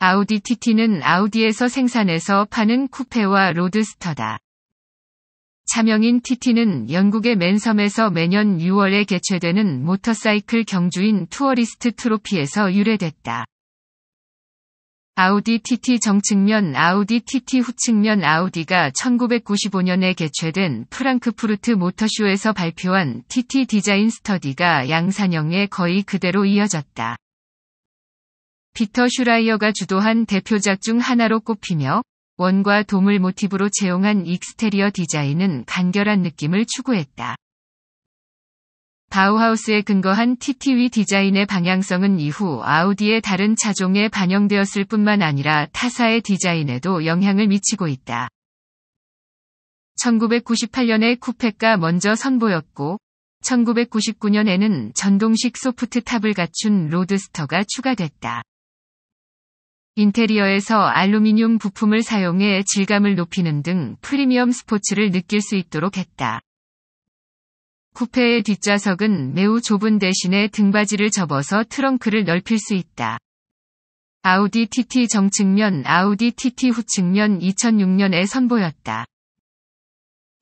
아우디 TT는 아우디에서 생산해서 파는 쿠페와 로드스터다. 차명인 TT는 영국의 맨섬에서 매년 6월에 개최되는 모터사이클 경주인 투어리스트 트로피에서 유래됐다. 아우디 TT 정측면 아우디 TT 후측면 아우디가 1995년에 개최된 프랑크푸르트 모터쇼에서 발표한 TT 디자인 스터디가 양산형에 거의 그대로 이어졌다. 피터 슈라이어가 주도한 대표작 중 하나로 꼽히며 원과 돔을 모티브로 채용한 익스테리어 디자인은 간결한 느낌을 추구했다. 바우하우스에 근거한 TTV 디자인의 방향성은 이후 아우디의 다른 차종에 반영되었을 뿐만 아니라 타사의 디자인에도 영향을 미치고 있다. 1998년에 쿠페가 먼저 선보였고, 1999년에는 전동식 소프트탑을 갖춘 로드스터가 추가됐다. 인테리어에서 알루미늄 부품을 사용해 질감을 높이는 등 프리미엄 스포츠를 느낄 수 있도록 했다. 쿠페의 뒷좌석은 매우 좁은 대신에 등받이를 접어서 트렁크를 넓힐 수 있다. 아우디 TT 정측면 아우디 TT 후측면 2006년에 선보였다.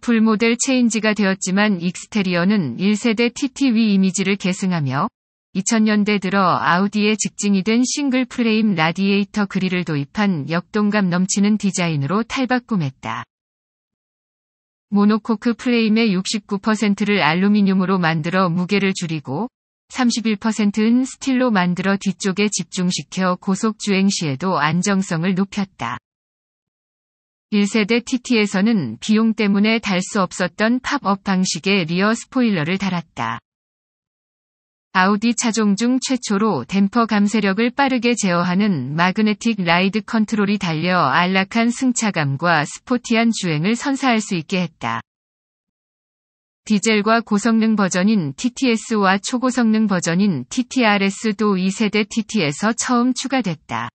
풀모델 체인지가 되었지만 익스테리어는 1세대 TT 위 이미지를 계승하며 2000년대 들어 아우디의 직진이 된 싱글 프레임 라디에이터 그릴을 도입한 역동감 넘치는 디자인으로 탈바꿈했다. 모노코크 프레임의 69%를 알루미늄으로 만들어 무게를 줄이고 3 1는 스틸로 만들어 뒤쪽에 집중시켜 고속주행 시에도 안정성을 높였다. 1세대 TT에서는 비용 때문에 달 수 없었던 팝업 방식의 리어 스포일러를 달았다. 아우디 차종 중 최초로 댐퍼 감쇄력을 빠르게 제어하는 마그네틱 라이드 컨트롤이 달려 안락한 승차감과 스포티한 주행을 선사할 수 있게 했다. 디젤과 고성능 버전인 TTS와 초고성능 버전인 TTRS도 2세대 TT에서 처음 추가됐다.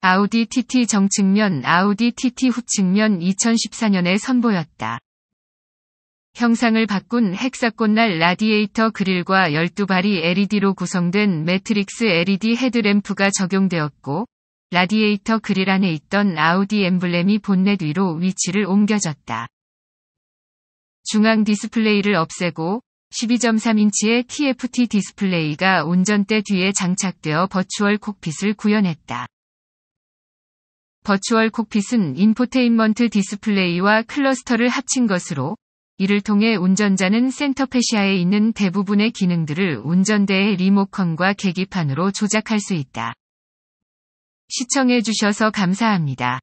아우디 TT 정측면 아우디 TT 후측면 2014년에 선보였다. 형상을 바꾼 핵사꽃날 라디에이터 그릴과 12발이 LED로 구성된 매트릭스 LED 헤드램프가 적용되었고, 라디에이터 그릴 안에 있던 아우디 엠블렘이 본넷 위로 위치를 옮겨졌다. 중앙 디스플레이를 없애고 12.3인치의 TFT 디스플레이가 운전대 뒤에 장착되어 버추얼 콕핏을 구현했다. 버추얼 콕핏은 인포테인먼트 디스플레이와 클러스터를 합친 것으로 이를 통해 운전자는 센터페시아에 있는 대부분의 기능들을 운전대의 리모컨과 계기판으로 조작할 수 있다. 시청해주셔서 감사합니다.